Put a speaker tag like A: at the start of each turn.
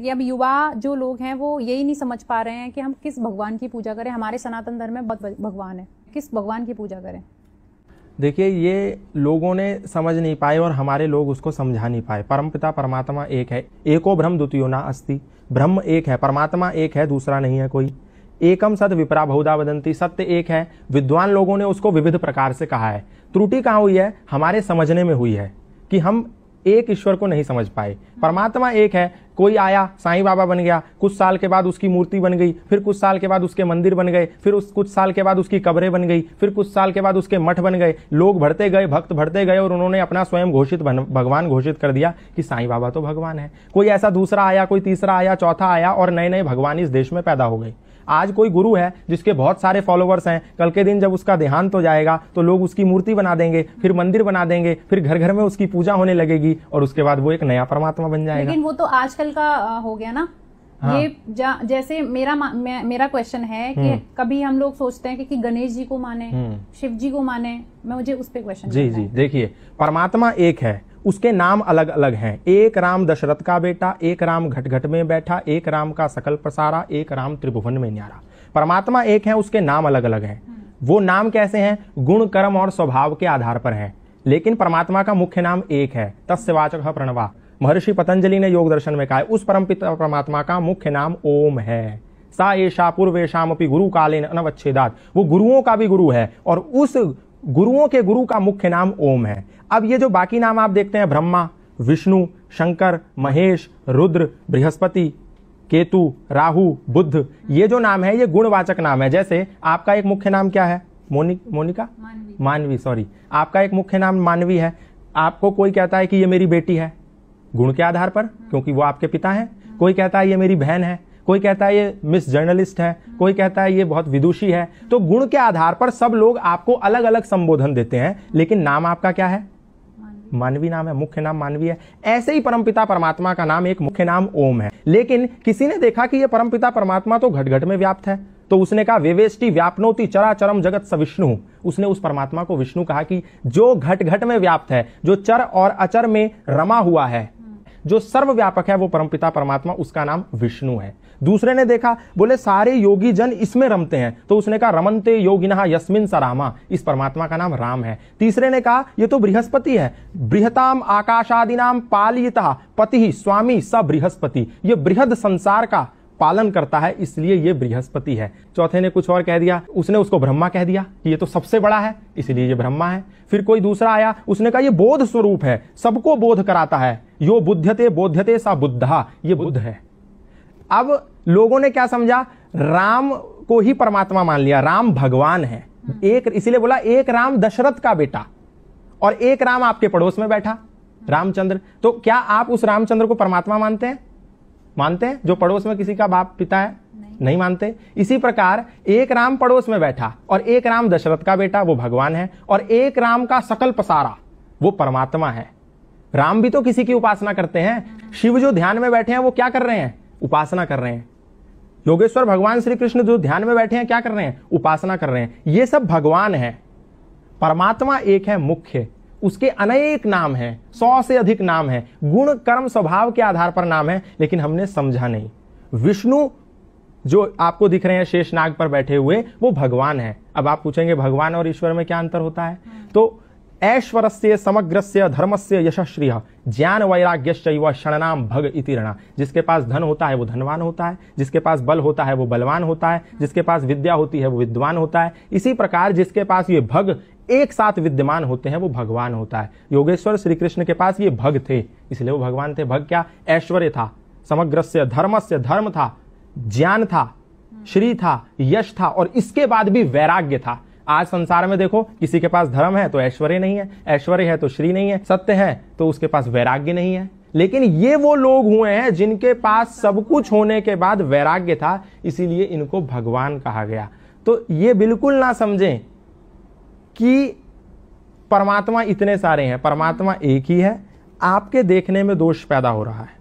A: ये अब युवा जो लोग हैं वो यही नहीं समझ पा रहे हैं कि हम किस भगवान की पूजा करें हमारे सनातन धर्म में बहुत भगवान है किस भगवान की पूजा करें देखिए ये लोगों ने समझ नहीं पाए और हमारे लोग उसको समझा नहीं पाए परमपिता परमात्मा एक है एको ब्रह्म द्वितीय ना अस्ति ब्रह्म एक है परमात्मा एक है दूसरा नहीं है कोई एकम सत विपरा बहुधा वदंती सत्य एक है विद्वान लोगों ने उसको विविध प्रकार से कहा है त्रुटि कहाँ हुई है हमारे समझने में हुई है कि हम एक ईश्वर को नहीं समझ पाए परमात्मा एक है कोई आया साईं बाबा बन गया कुछ साल के बाद उसकी मूर्ति बन गई फिर कुछ साल के बाद उसके मंदिर बन गए फिर उस कुछ साल के बाद उसकी कब्रें बन गई फिर कुछ साल के बाद उसके मठ बन गए लोग भरते गए भक्त भरते गए और उन्होंने अपना स्वयं घोषित भगवान घोषित कर दिया कि साईं बाबा तो भगवान है कोई ऐसा दूसरा आया कोई तीसरा आया चौथा आया और नए नए भगवान इस देश में पैदा हो गए आज कोई गुरु है जिसके बहुत सारे फॉलोअर्स हैं कल के दिन जब उसका देहांत हो जाएगा तो लोग उसकी मूर्ति बना देंगे फिर मंदिर बना देंगे फिर घर घर में उसकी पूजा होने लगेगी और उसके बाद वो एक नया परमात्मा बन जाएगा लेकिन वो तो आजकल आजकल का हो गया ना हाँ। ये जैसे मेरा मे, मेरा क्वेश्चन है कि हम्म। कभी हम लोग सोचते हैं कि, कि गणेश जी को माने हम्म। शिव जी को माने मैं मुझे उस पर क्वेश्चन जी जी देखिए परमात्मा एक है उसके नाम अलग अलग हैं एक राम दशरथ का बेटा एक राम घटघट घट में बैठा एक राम का सकल प्रसारा एक राम त्रिभुवन में न्यारा परमात्मा एक है उसके नाम अलग अलग हैं हम्म। वो नाम कैसे हैं गुण कर्म और स्वभाव के आधार पर हैं लेकिन परमात्मा का मुख्य नाम एक है तस्वाचक प्रणवा महर्षि पतंजलि ने योग दर्शन में कहा है उस परम पिता परमात्मा का मुख्य नाम ओम है सा एषा पूर्वेशामपि गुरु कालेन अनवच्छेदात वो गुरुओं का भी गुरु है और उस गुरुओं के गुरु का मुख्य नाम ओम है अब ये जो बाकी नाम आप देखते हैं ब्रह्मा विष्णु शंकर महेश रुद्र बृहस्पति केतु राहु बुद्ध ये जो नाम है ये गुणवाचक नाम है जैसे आपका एक मुख्य नाम क्या है मोनिक मोनिका मानवी सॉरी आपका एक मुख्य नाम मानवी है आपको कोई कहता है कि ये मेरी बेटी है गुण के आधार पर क्योंकि वो आपके पिता हैं कोई कहता है ये मेरी बहन है कोई कहता है ये मिस जर्नलिस्ट है कोई कहता है ये बहुत विदुषी है तो गुण के आधार पर सब लोग आपको अलग अलग संबोधन देते हैं लेकिन नाम आपका क्या है मानवी नाम है मुख्य नाम मानवीय है ऐसे ही परमपिता परमात्मा का नाम एक मुख्य नाम ओम है लेकिन किसी ने देखा कि यह परमपिता परमात्मा तो घटघट में व्याप्त है तो उसने कहा विवेष्टि व्यापनोति चरा चरम जगत सविष्णु उसने उस परमात्मा को विष्णु कहा कि जो घट घट में व्याप्त है जो चर और अचर में रमा हुआ है जो सर्वव्यापक है वो परमपिता परमात्मा उसका नाम विष्णु है दूसरे ने देखा बोले सारे योगी जन इसमें रमते हैं तो उसने कहा रमनते योगिना यस्मिन सरामा इस परमात्मा का नाम राम है तीसरे ने कहा ये तो बृहस्पति है बृहताम आकाशादि नाम पालियता पति स्वामी स बृहस्पति ये बृहद संसार का पालन करता है इसलिए ये बृहस्पति है चौथे ने कुछ और कह दिया उसने उसको ब्रह्मा कह दिया कि ये तो सबसे बड़ा है इसलिए ये ब्रह्मा है फिर कोई दूसरा आया उसने कहा ये बोध स्वरूप है सबको बोध कराता है यो बुद्धते बोध्यते सा बुद्धा ये बुद्ध है अब लोगों ने क्या समझा राम को ही परमात्मा मान लिया राम भगवान है एक इसीलिए बोला एक राम दशरथ का बेटा और एक राम आपके पड़ोस में बैठा रामचंद्र तो क्या आप उस रामचंद्र को परमात्मा मानते हैं मानते हैं जो पड़ोस में किसी का बाप पिता है नहीं, नहीं मानते इसी प्रकार एक राम पड़ोस में बैठा और एक राम दशरथ का बेटा वो भगवान है और एक राम का सकल पसारा वो परमात्मा है राम भी तो किसी की उपासना करते हैं शिव जो ध्यान में बैठे हैं वो क्या कर रहे हैं उपासना कर रहे हैं योगेश्वर भगवान श्री कृष्ण जो ध्यान में बैठे हैं क्या कर रहे हैं उपासना कर रहे हैं ये सब भगवान है परमात्मा एक है मुख्य उसके अनेक नाम हैं सौ से अधिक नाम हैं गुण कर्म स्वभाव के आधार पर नाम है लेकिन हमने समझा नहीं विष्णु जो आपको दिख रहे हैं शेष नाग पर बैठे हुए वो भगवान है अब आप पूछेंगे भगवान और ईश्वर में क्या अंतर होता है हाँ। तो ऐश्वर से समग्र से धर्म से यशस्वी ज्ञान वैराग्य शरणनाम भग इति रणा जिसके पास धन होता है वो धनवान होता है जिसके पास बल होता है वो बलवान होता है जिसके पास विद्या होती है वो विद्वान होता है इसी प्रकार जिसके पास ये भग एक साथ विद्यमान होते हैं वो भगवान होता है योगेश्वर श्री कृष्ण के पास ये भग थे इसलिए वो भगवान थे भग क्या ऐश्वर्य था समग्र से धर्म से धर्म था ज्ञान था श्री था यश था और इसके बाद भी वैराग्य था आज संसार में देखो किसी के पास धर्म है तो ऐश्वर्य नहीं है ऐश्वर्य है तो श्री नहीं है सत्य है तो उसके पास वैराग्य नहीं है लेकिन ये वो लोग हुए हैं जिनके पास सब कुछ होने के बाद वैराग्य था इसीलिए इनको भगवान कहा गया तो ये बिल्कुल ना समझें कि परमात्मा इतने सारे हैं परमात्मा एक ही है आपके देखने में दोष पैदा हो रहा है